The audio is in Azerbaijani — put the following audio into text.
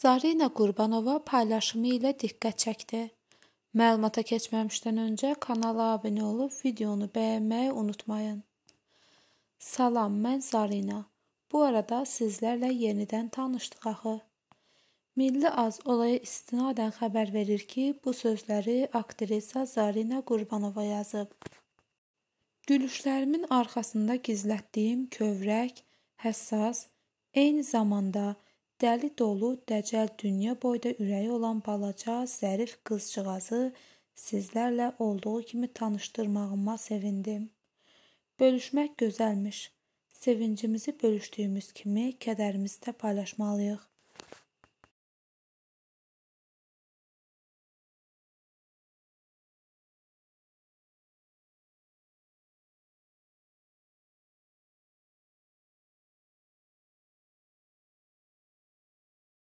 Zarina Qurbanova paylaşımı ilə diqqət çəkdi. Məlumata keçməmişdən öncə kanala abunə olub videonu bəyənməyi unutmayın. Salam, mən Zarina. Bu arada sizlərlə yenidən tanışdıq axı. Milli Az olaya istinadən xəbər verir ki, bu sözləri aktrisa Zarina Qurbanova yazıb. Gülüşlərimin arxasında gizlətdiyim kövrək, həssas, eyni zamanda Dəli dolu dəcəl dünya boyda ürəyi olan balaca, zərif qızcığazı sizlərlə olduğu kimi tanışdırmağıma sevindim. Bölüşmək gözəlmiş. Sevincimizi bölüşdüyümüz kimi kədərimizi də paylaşmalıyıq.